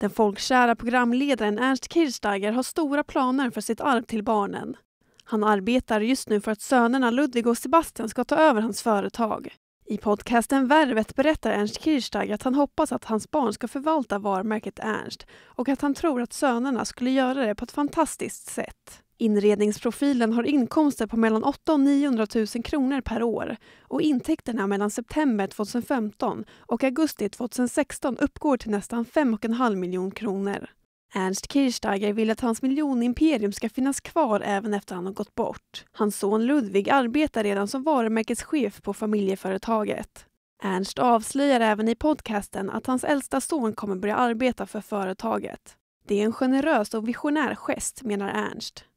Den folkkära programledaren Ernst Kirchsteiger har stora planer för sitt arv till barnen. Han arbetar just nu för att sönerna Ludvig och Sebastian ska ta över hans företag. I podcasten Värvet berättar Ernst Kirchsteiger att han hoppas att hans barn ska förvalta varumärket Ernst och att han tror att sönerna skulle göra det på ett fantastiskt sätt. Inredningsprofilen har inkomster på mellan 800 och 900 000 kronor per år och intäkterna mellan september 2015 och augusti 2016 uppgår till nästan 5,5 miljoner kronor. Ernst Kirchsteiger vill att hans miljonimperium ska finnas kvar även efter han har gått bort. Hans son Ludvig arbetar redan som varumärkeschef på familjeföretaget. Ernst avslöjar även i podcasten att hans äldsta son kommer börja arbeta för företaget. Det är en generös och visionär gest, menar Ernst.